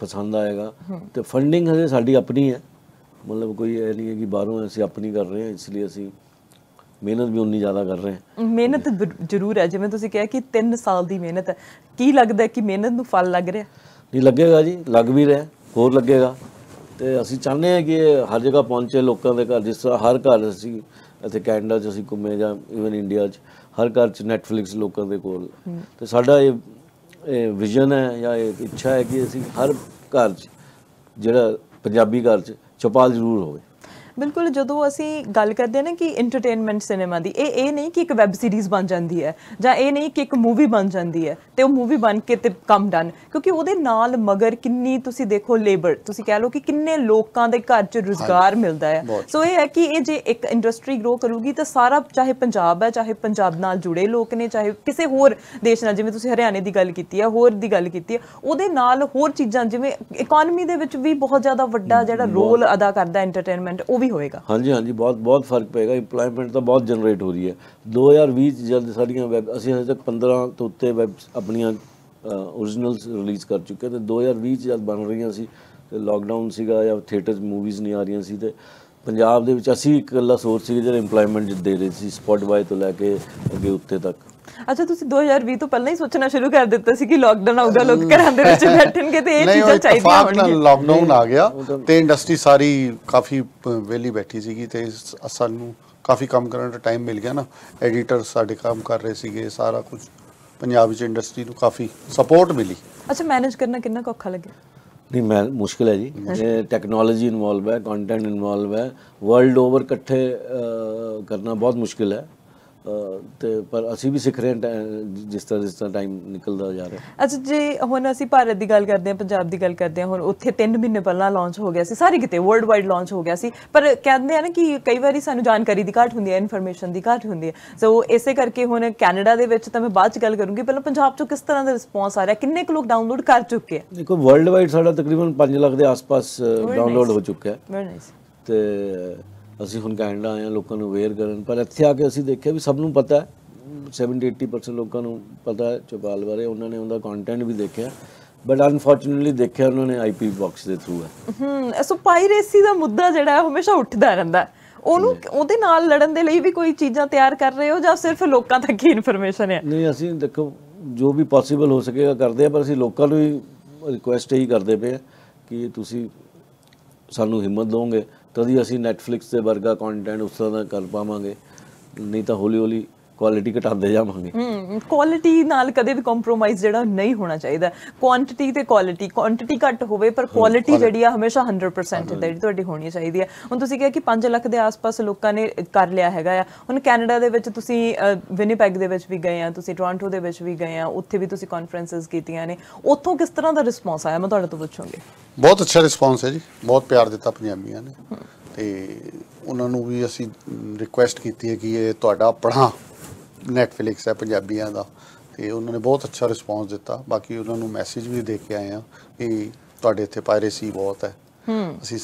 ਪਸੰਦ ਆਏਗਾ ਤੇ ਫੰਡਿੰਗ ਹਜੇ ਸਾਡੀ ਆਪਣੀ ਹੈ ਮਤਲਬ ਕੋਈ ਇਹ ਨਹੀਂ ਹੈ ਕਿ ਬਾਹਰੋਂ ਅਸੀਂ ਆਪਣੀ ਕਰ ਰਹੇ ਹਾਂ ਇਸ ਲਈ ਅਸੀਂ ਮਿਹਨਤ ਵੀ ਉਨੀ ਜ਼ਿਆਦਾ ਕਰ ਰਹੇ ਹਾਂ ਮਿਹਨਤ ਜ਼ਰੂਰ ਹੈ ਜਿਵੇਂ ਤੁਸੀਂ ਕਿਹਾ ਕਿ 3 ਸਾਲ ਦੀ ਮਿਹਨਤ ਹੈ ਕੀ ਲੱਗਦਾ ਕਿ ਮਿਹਨਤ ਨੂੰ ਫਲ ਲੱਗ ਰਿਹਾ ਨਹੀਂ ਲੱਗੇਗਾ ਜੀ ਲੱਗ ਵੀ ਰਿਹਾ ਹੋਰ ਲੱਗੇਗਾ ਤੇ ਅਸੀਂ ਚਾਹੁੰਦੇ ਹਾਂ ਕਿ ਇਹ ਹਰ ਜਗ੍ਹਾ ਪਹੁੰਚੇ ਲੋਕਾਂ ਦੇ ਘਰ ਜਿਸ ਤਰ੍ਹਾਂ ਹਰ ਘਰ ਅਸੀਂ ਇੱਥੇ ਕੈਨੇਡਾ 'ਚ ਅਸੀਂ ਘੁੰਮੇ ਜਾਂ ਇਵਨ ਇੰਡੀਆ 'ਚ ਹਰ ਘਰ 'ਚ Netflix ਲੋਕਾਂ ਦੇ ਕੋਲ ਤੇ ਸਾਡਾ ਇਹ ਇਹ ਵਿਜ਼ਨ ਹੈ ਜਾਂ ਇਹ ਇੱਛਾ ਹੈ ਕਿ ਅਸੀਂ ਹਰ ਘਰ 'ਚ ਜਿਹੜਾ ਪੰਜਾਬੀ ਘਰ 'ਚ ਚਪਾਲ ਜ਼ਰੂਰ ਹੋਵੇ ਬਿਲਕੁਲ ਜਦੋਂ ਅਸੀਂ ਗੱਲ ਕਰਦੇ ਹਾਂ ਨਾ ਕਿ ਐਂਟਰਟੇਨਮੈਂਟ ਸਿਨੇਮਾ ਦੀ ਇਹ ਇਹ ਨਹੀਂ ਕਿ ਇੱਕ ਵੈਬ ਸੀਰੀਜ਼ ਬਣ ਜਾਂਦੀ ਹੈ ਜਾਂ ਇਹ ਨਹੀਂ ਕਿ ਇੱਕ ਮੂਵੀ ਬਣ ਜਾਂਦੀ ਹੈ ਤੇ ਉਹ ਮੂਵੀ ਬਣ ਕੇ ਤੇ ਕੰਮ ਡਨ ਕਿਉਂਕਿ ਉਹਦੇ ਨਾਲ ਮਗਰ ਕਿੰਨੀ ਤੁਸੀਂ ਦੇਖੋ ਲੇਬਰ ਤੁਸੀਂ ਕਹਿ ਲਓ ਕਿ ਕਿੰਨੇ ਲੋਕਾਂ ਦੇ ਘਰ 'ਚ ਰੋਜ਼ਗਾਰ ਮਿਲਦਾ ਹੈ ਸੋ ਇਹ ਹੈ ਕਿ ਇਹ ਜੇ ਇੱਕ ਇੰਡਸਟਰੀ ਗਰੋ ਕਰੂਗੀ ਤਾਂ ਸਾਰਾ ਚਾਹੇ ਪੰਜਾਬ ਹੈ ਚਾਹੇ ਪੰਜਾਬ ਨਾਲ ਜੁੜੇ ਲੋਕ ਨੇ ਚਾਹੇ ਕਿਸੇ ਹੋਰ ਦੇਸ਼ ਨਾਲ ਜਿਵੇਂ ਤੁਸੀਂ ਹਰਿਆਣੇ ਦੀ ਗੱਲ ਕੀਤੀ ਹੈ ਹੋਰ ਦੀ ਗੱਲ ਕੀਤੀ ਹੈ ਉਹਦੇ ਨਾਲ ਹੋਰ ਚੀਜ਼ਾਂ ਜਿਵੇਂ ਇਕਨੋਮੀ ਦੇ ਵਿੱਚ ਵੀ ਬਹੁਤ ਜ਼ਿਆਦਾ ਵੱਡਾ ਜਿਹੜਾ ਰੋਲ ਅਦਾ ਕਰਦਾ ਐਂਟਰਟੇਨਮੈਂਟ ਉਹ ਵੀ ਹੋਏਗਾ ਹਾਂਜੀ ਹਾਂਜੀ ਬਹੁਤ ਬਹੁਤ ਫਰਕ ਪਏਗਾ ਇੰਪਲੋਇਮੈਂਟ ਤਾਂ ਬਹੁਤ ਜਨਰੇਟ ਹੋ ਰਹੀ ਹੈ 2020 ਚ ਜਦ ਸਾਡੀਆਂ ਵੈਬ ਅਸੀਂ ਹਜੇ ਤੱਕ 15 ਤੋਂ ਉੱਤੇ ਵੈਬ ਆਪਣੀਆਂ origignals ਰਿਲੀਜ਼ ਕਰ ਚੁੱਕੇ ਤੇ 2020 ਚ ਜਦ ਬਣ ਰਹੀਆਂ ਸੀ ਤੇ ਲਾਕਡਾਊਨ ਸੀਗਾ ਜਾਂ ਥੀਏਟਰਸ ਮੂਵੀਜ਼ ਨਹੀਂ ਆ ਰਹੀਆਂ ਸੀ ਤੇ ਪੰਜਾਬ ਦੇ ਵਿੱਚ ਅਸੀਂ ਇੱਕ ਇਕੱਲਾ ਸੋਰਸ ਸੀ ਜਿਹੜਾ EMPLOYMENT ਦੇ ਰਹੇ ਸੀ ਸਪੌਟ ਬਾਏ ਤੋਂ ਲੈ ਕੇ ਅੱਗੇ ਉੱਤੇ ਤੱਕ ਅੱਛਾ ਤੁਸੀਂ 2020 ਤੋਂ ਪਹਿਲਾਂ ਹੀ ਸੋਚਣਾ ਸ਼ੁਰੂ ਕਰ ਦਿੱਤਾ ਸੀ ਕਿ ਲਾਕਡਾਊਨ ਆਊਗਾ ਲੋਕ ਘਰਾਂ ਦੇ ਵਿੱਚ ਬੈਠਣਗੇ ਤੇ ਇਹ ਚੀਜ਼ਾਂ ਚਾਹੀਦੀਆਂ ਹੋਣਗੀਆਂ ਲਾਕਡਾਊਨ ਆ ਗਿਆ ਤੇ ਇੰਡਸਟਰੀ ਸਾਰੀ ਕਾਫੀ ਵੇਲੀ ਬੈਠੀ ਸੀਗੀ ਤੇ ਨੂੰ ਕਾਫੀ ਕੰਮ ਕਰਨ ਦਾ ਟਾਈਮ ਮਿਲ ਗਿਆ ਨਾ ਐਡੀਟਰ ਸਾਡੇ ਕੰਮ ਕਰ ਰਹੇ ਸੀਗੇ ਸਾਰਾ ਕੁਝ ਪੰਜਾਬ ਵਿੱਚ ਇੰਡਸਟਰੀ ਨੂੰ ਕਾਫੀ ਸਪੋਰਟ ਮਿਲੀ ਅੱਛਾ ਮੈਨੇਜ ਕਰਨਾ ਕਿੰਨਾ ਔਖਾ ਲੱਗਿਆ ਨਹੀਂ ਮੈਂ ਮੁਸ਼ਕਿਲ ਹੈ ਜੀ ਟੈਕਨੋਲੋਜੀ ਇਨਵੋਲਵ ਹੈ ਕੰਟੈਂਟ ਇਨਵੋਲਵ ਹੈ ਵਰਲਡ ਓਵਰ ਇਕੱਠੇ ਕਰਨਾ ਬਹੁਤ ਮੁਸ਼ਕਿਲ ਹੈ ਤੇ ਪਰ ਅਸੀਂ ਵੀ ਸਿੱਖ ਰਹੇ ਹਾਂ ਜਿਸ ਤਰ੍ਹਾਂ ਜਿਸ ਤਰ੍ਹਾਂ ਟਾਈਮ ਨਿਕਲਦਾ ਜਾ ਰਿਹਾ ਅੱਛਾ ਜੀ ਹੁਣ ਅਸੀਂ ਭਾਰਤ ਦੀ ਗੱਲ ਕਰਦੇ ਹਾਂ ਪੰਜਾਬ ਦੀ ਗੱਲ ਕਰਦੇ ਹਾਂ ਹੁਣ ਉੱਥੇ 3 ਮਹੀਨੇ ਪਹਿਲਾਂ ਲਾਂਚ ਹੋ ਗਿਆ ਸੀ ਸਾਰੇ ਕਿਤੇ ਵਰਲਡ ਵਾਈਡ ਲਾਂਚ ਹੋ ਗਿਆ ਸੀ ਪਰ ਕਹਿੰਦੇ ਆ ਨਾ ਕਿ ਕਈ ਵਾਰੀ ਸਾਨੂੰ ਜਾਣਕਾਰੀ ਦੀ ਘਾਟ ਹੁੰਦੀ ਹੈ ਇਨਫੋਰਮੇਸ਼ਨ ਦੀ ਘਾਟ ਹੁੰਦੀ ਹੈ ਸੋ ਇਸੇ ਕਰਕੇ ਹੁਣ ਕੈਨੇਡਾ ਦੇ ਵਿੱਚ ਤਾਂ ਮੈਂ ਬਾਅਦ ਚ ਗੱਲ ਕਰੂੰਗੀ ਪਹਿਲਾਂ ਪੰਜਾਬ ਚੋਂ ਕਿਸ ਤਰ੍ਹਾਂ ਦਾ ਰਿਸਪੌਂਸ ਆ ਰਿਹਾ ਕਿੰਨੇ ਕੁ ਲੋਕ ਡਾਊਨਲੋਡ ਕਰ ਚੁੱਕੇ ਆ ਦੇਖੋ ਵਰਲਡ ਵਾਈਡ ਸਾਡਾ ਤਕਰੀਬਨ 5 ਲੱਖ ਦੇ ਆਸ-ਪਾਸ ਡਾਊਨਲੋਡ ਹੋ ਚੁੱਕਾ ਹੈ ਵੈਰੀ ਨਾਈਸ ਤੇ ਅਸੀਂ ਹੁਣ ਕੈਨੇਡਾ ਆਏ ਆ ਲੋਕਾਂ ਨੂੰ ਅਵੇਅਰ ਕਰਨ ਪਰ ਇੱਥੇ ਆ ਕੇ ਅਸੀਂ ਦੇਖਿਆ ਵੀ ਸਭ ਨੂੰ ਪਤਾ ਹੈ 70 80% ਲੋਕਾਂ ਨੂੰ ਪਤਾ ਹੈ ਚੋਪਾਲ ਬਾਰੇ ਉਹਨਾਂ ਨੇ ਉਹਦਾ ਕੰਟੈਂਟ ਵੀ ਦੇਖਿਆ ਬਟ ਅਨਫੋਰਚੂਨਟਲੀ ਦੇਖਿਆ ਉਹਨਾਂ ਨੇ ਆਈਪੀ ਬਾਕਸ ਦੇ ਥਰੂ ਹੈ ਹੂੰ ਸੋ ਪਾਇਰੇਸੀ ਦਾ ਮੁੱਦਾ ਜਿਹੜਾ ਹੈ ਹਮੇਸ਼ਾ ਉੱਠਦਾ ਰਹਿੰਦਾ ਉਹਨੂੰ ਉਹਦੇ ਨਾਲ ਲੜਨ ਦੇ ਲਈ ਵੀ ਕੋਈ ਚੀਜ਼ਾਂ ਤਿਆਰ ਕਰ ਰਹੇ ਹੋ ਜਾਂ ਸਿਰਫ ਲੋਕਾਂ ਤੱਕ ਹੀ ਇਨਫੋਰਮੇਸ਼ਨ ਹੈ ਨਹੀਂ ਅਸੀਂ ਦੇਖੋ ਜੋ ਵੀ ਪੋਸੀਬਲ ਹੋ ਸਕੇਗਾ ਕਰਦੇ ਆ ਪਰ ਅਸੀਂ ਲੋਕਾਂ ਨੂੰ ਹੀ ਰਿਕੁਐਸਟ ਹੀ ਕਰਦੇ ਪਏ ਕਿ ਤੁਸੀਂ ਸਾਨੂੰ ਹਿੰਮਤ ਦੋਗੇ ਤਦ ਹੀ ਅਸੀਂ ਨੈਟਫਲਿਕਸ ਦੇ ਵਰਗਾ ਕੰਟੈਂਟ ਉਸ ਤਰ੍ਹਾਂ ਦਾ ਕਰ ਪਾਵਾਂਗੇ ਨਹੀਂ ਤਾਂ ਹੌਲੀ ਹੌਲੀ ਕੁਆਲਿਟੀ ਘਟਾਉਂਦੇ ਜਾਵਾਂਗੇ ਹੂੰ ਕੁਆਲਿਟੀ ਨਾਲ ਕਦੇ ਵੀ ਕੰਪਰੋਮਾਈਜ਼ ਜਿਹੜਾ ਨਹੀਂ ਹੋਣਾ ਚਾਹੀਦਾ ਕੁਆਂਟੀਟੀ ਤੇ ਕੁਆਲਿਟੀ ਕੁਆਂਟੀਟੀ ਘੱਟ ਹੋਵੇ ਪਰ ਕੁਆਲਿਟੀ ਜਿਹੜੀ ਆ ਹਮੇਸ਼ਾ 100% ਜਿਹੜੀ ਤੁਹਾਡੀ ਹੋਣੀ ਚਾਹੀਦੀ ਆ ਹੁਣ ਤੁਸੀਂ ਕਿਹਾ ਕਿ 5 ਲੱਖ ਦੇ ਆਸ-ਪਾਸ ਲੋਕਾਂ ਨੇ ਕਰ ਲਿਆ ਹੈਗਾ ਆ ਹੁਣ ਕੈਨੇਡਾ ਦੇ ਵਿੱਚ ਤੁਸੀਂ ਵਿਨੀਪੈਗ ਦੇ ਵਿੱਚ ਵੀ ਗਏ ਆ ਤੁਸੀਂ ਟੋਰਾਂਟੋ ਦੇ ਵਿੱਚ ਵੀ ਗਏ ਆ ਉੱਥੇ ਵੀ ਤੁਸੀਂ ਕਾਨਫਰੰਸਸ ਕੀਤੀਆਂ ਨੇ ਉੱਥੋਂ ਕਿਸ ਤਰ੍ਹਾਂ ਦਾ ਰਿਸਪੌਂਸ ਆਇਆ ਮੈਂ ਤੁਹਾਡੇ ਤੋਂ ਪੁੱਛੂੰਗੀ ਬਹੁਤ ਅੱਛਾ ਰਿਸਪੌਂਸ ਹੈ ਜੀ ਬਹੁਤ ਪਿਆਰ ਦਿੱਤਾ ਪੰਜਾਬੀਆਂ ਨੇ ਤੇ ਉਹਨਾਂ ਨੂੰ ਵੀ ਅਸੀਂ ਰਿਕੁਐਸਟ ਕੀਤੀ ਹੈ ਕਿ ਇਹ ਤੁਹਾਡਾ ਆਪਣਾ ਨੈਟਫਲਿਕਸ ਹੈ ਪੰਜਾਬੀਆਂ ਦਾ ਤੇ ਉਹਨਾਂ ਨੇ ਬਹੁਤ ਅੱਛਾ ਰਿਸਪੌਂਸ ਦਿੱਤਾ ਬਾਕੀ ਉਹਨਾਂ ਨੂੰ ਮੈਸੇਜ ਵੀ ਦੇ ਕੇ ਆਏ ਆ ਕਿ ਤੁਹਾਡੇ ਇੱਥੇ ਪਾਇਰੇਸੀ ਬਹੁਤ ਹੈ ਅਸੀਂ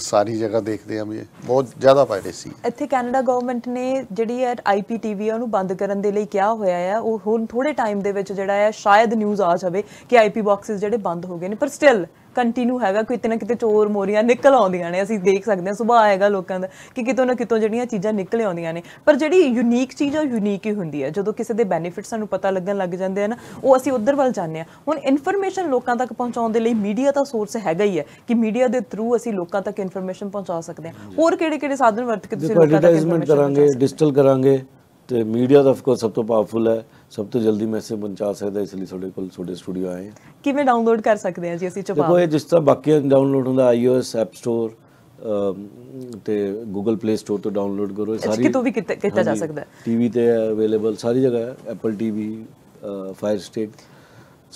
ਸਾਰੀ ਜਗ੍ਹਾ ਦੇਖਦੇ ਆਂ ਵੀ ਬਹੁਤ ਜ਼ਿਆਦਾ ਪਾਇਰੇਸੀ ਇੱਥੇ ਕੈਨੇਡਾ ਗਵਰਨਮੈਂਟ ਨੇ ਜਿਹੜੀ ਹੈ ਆਈਪੀਟੀਵੀ ਉਹਨੂੰ ਬੰਦ ਕਰਨ ਦੇ ਲਈ ਕਿਹਾ ਹੋਇਆ ਹੈ ਉਹ ਹੁਣ ਥੋੜੇ ਟਾਈਮ ਦੇ ਵਿੱਚ ਜਿਹੜਾ ਹੈ ਸ਼ਾਇਦ ਨਿਊਜ਼ ਆ ਜਾਵੇ ਕਿ ਆਈਪੀ ਬਾਕਸਸ ਜਿਹੜੇ ਬੰਦ ਹੋ ਗਏ ਨੇ ਪਰ ਸਟਿਲ ਕੰਟੀਨਿਊ ਹੈਗਾ ਕਿ ਇਤਨਾ ਕਿਤੇ ਚੋਰ ਮੋਰੀਆਂ ਨਿਕਲ ਆਉਂਦੀਆਂ ਨੇ ਅਸੀਂ ਦੇਖ ਸਕਦੇ ਹਾਂ ਸੁਭਾਅ ਹੈਗਾ ਲੋਕਾਂ ਦਾ ਕਿ ਕਿਤੋਂ ਨਾ ਕਿਤੋਂ ਜਿਹੜੀਆਂ ਚੀਜ਼ਾਂ ਨਿਕਲ ਆਉਂਦੀਆਂ ਨੇ ਪਰ ਜਿਹੜੀ ਯੂਨੀਕ ਚੀਜ਼ ਆ ਯੂਨੀਕ ਹੀ ਹੁੰਦੀ ਹੈ ਜਦੋਂ ਕਿਸੇ ਦੇ ਬੈਨੀਫਿਟ ਸਾਨੂੰ ਪਤਾ ਲੱਗਣ ਲੱਗ ਜਾਂਦੇ ਆ ਨਾ ਉਹ ਅਸੀਂ ਉਧਰ ਵੱਲ ਜਾਂਦੇ ਆ ਹੁਣ ਇਨਫੋਰਮੇਸ਼ਨ ਲੋਕਾਂ ਤੱਕ ਪਹੁੰਚਾਉਣ ਦੇ ਲਈ ਮੀਡੀਆ ਤਾਂ ਸੋਰਸ ਹੈਗਾ ਹੀ ਹੈ ਕਿ ਮੀਡੀਆ ਦੇ ਥਰੂ ਅਸੀਂ ਲੋਕਾਂ ਤੱਕ ਇਨਫੋਰਮੇਸ਼ਨ ਪਹੁੰਚਾ ਸਕਦੇ ਹਾਂ ਹੋਰ ਕਿਹੜੇ-ਕਿਹੜੇ ਸਾਧਨ ਵਰਤ ਕੇ ਤੁਸੀਂ ਲੋਕਾਂ ਤੱਕ ਇਨਫੋਰਮੇਸ਼ਨ ਕਰਾਂਗੇ ਡਿਜੀਟਲ ਕਰਾਂਗੇ ਤੇ ਮੀਡੀਆ ਦਾ ਆਫ ਕੋਰਸ ਸਭ ਤੋਂ ਪਾਵਰਫੁਲ ਹੈ ਸਭ ਤੋਂ ਜਲਦੀ ਮੈਸੇਜ ਪਹੁੰਚਾ ਸਕਦਾ ਇਸ ਲਈ ਤੁਹਾਡੇ ਕੋਲ ਤੁਹਾਡੇ ਸਟੂਡੀਓ ਆਏ ਕਿਵੇਂ ਡਾਊਨਲੋਡ ਕਰ ਸਕਦੇ ਹਾਂ ਜੀ ਅਸੀਂ ਚਪਾ ਦੇਖੋ ਇਹ ਜਿਸ ਤਰ੍ਹਾਂ ਬਾਕੀ ਡਾਊਨਲੋਡ ਹੁੰਦਾ ਆਈਓਐਸ ਐਪ ਸਟੋਰ ਤੇ ਗੂਗਲ ਪਲੇ ਸਟੋਰ ਤੋਂ ਡਾਊਨਲੋਡ ਕਰੋ ਇਹ ਸਾਰੀ ਕਿਤੋਂ ਵੀ ਕੀਤਾ ਜਾ ਸਕਦਾ ਹੈ ਟੀਵੀ ਤੇ ਅਵੇਲੇਬਲ ਸਾਰੀ ਜਗ੍ਹਾ ਹੈ ਐਪਲ ਟੀਵੀ ਫਾਇਰ ਸਟਿਕ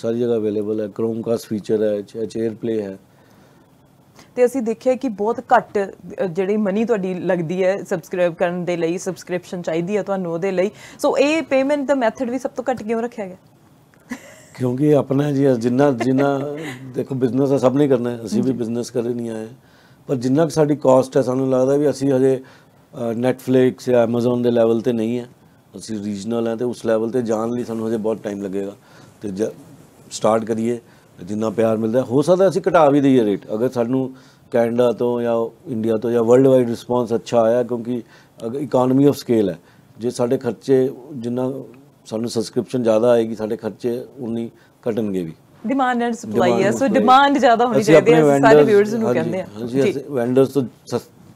ਸਾਰੀ ਜਗ੍ਹਾ ਅਵੇਲੇਬਲ ਹੈ ਕ੍ਰੋਮਕਾਸਟ ਫੀਚਰ ਹੈ ਐਚ ਪਲੇ ਹੈ ਤੇ ਅਸੀਂ ਦੇਖਿਆ ਕਿ ਬਹੁਤ ਘੱਟ ਜਿਹੜੀ ਮਨੀ ਤੁਹਾਡੀ ਲੱਗਦੀ ਹੈ ਸਬਸਕ੍ਰਾਈਬ ਕਰਨ ਦੇ ਲਈ ਸਬਸਕ੍ਰਿਪਸ਼ਨ ਚਾਹੀਦੀ ਹੈ ਤੁਹਾਨੂੰ ਉਹਦੇ ਲਈ ਸੋ ਇਹ ਪੇਮੈਂਟ ਦਾ ਮੈਥਡ ਵੀ ਸਭ ਤੋਂ ਘੱਟ ਕਿਉਂ ਰੱਖਿਆ ਗਿਆ ਕਿਉਂਕਿ ਆਪਣਾ ਜੀ ਜਿੰਨਾ ਜਿੰਨਾ ਦੇਖੋ ਬਿਜ਼ਨਸ ਆ ਸਭ ਨੇ ਕਰਨਾ ਅਸੀਂ ਵੀ ਬਿਜ਼ਨਸ ਕਰੇ ਨਹੀਂ ਆਏ ਪਰ ਜਿੰਨਾ ਕਿ ਸਾਡੀ ਕਾਸਟ ਹੈ ਸਾਨੂੰ ਲੱਗਦਾ ਵੀ ਅਸੀਂ ਹਜੇ Netflix ਜਾਂ Amazon ਦੇ ਲੈਵਲ ਤੇ ਨਹੀਂ ਹੈ ਅਸੀਂ ਰੀਜਨਲ ਹਾਂ ਤੇ ਉਸ ਲੈਵਲ ਤੇ ਜਾਣ ਲਈ ਸਾਨੂੰ ਹਜੇ ਬਹੁਤ ਟਾਈਮ ਲੱਗੇਗਾ ਤੇ ਜਦ ਸਟਾਰਟ ਕਰੀਏ ਜਿੰਨਾ ਪਿਆਰ ਮਿਲਦਾ ਹੋ ਸਕਦਾ ਅਸੀਂ ਘਟਾ ਵੀ ਦਈਏ ਰੇਟ ਅਗਰ ਸਾਨੂੰ ਕੈਨੇਡਾ ਤੋਂ ਜਾਂ ਇੰਡੀਆ ਤੋਂ ਜਾਂ ਵਰਲਡ ਵਾਈਡ ਰਿਸਪੌਂਸ ਅੱਛਾ ਆਇਆ ਕਿਉਂਕਿ ਇਕਨੋਮੀ ਆਫ ਸਕੇਲ ਹੈ ਜੇ ਸਾਡੇ ਖਰਚੇ ਜਿੰਨਾ ਸਾਨੂੰ ਸਬਸਕ੍ਰਿਪਸ਼ਨ ਜ਼ਿਆਦਾ ਆਏਗੀ ਸਾਡੇ ਖਰਚੇ ਉਨੀ ਘਟਣਗੇ ਵੀ ਡਿਮਾਂਡ ਐਂਡ ਸਪਲਾਈ ਹੈ ਸੋ ਡਿਮਾਂਡ ਜ਼ਿਆਦਾ ਹੋਣੀ ਚਾਹੀਦੀ ਹੈ ਸਾਰੇ ਵਿਊਅਰਸ ਨੂੰ ਕਹਿੰਦੇ ਆ ਜੀ ਵੈਂਡਰਸ ਤੋਂ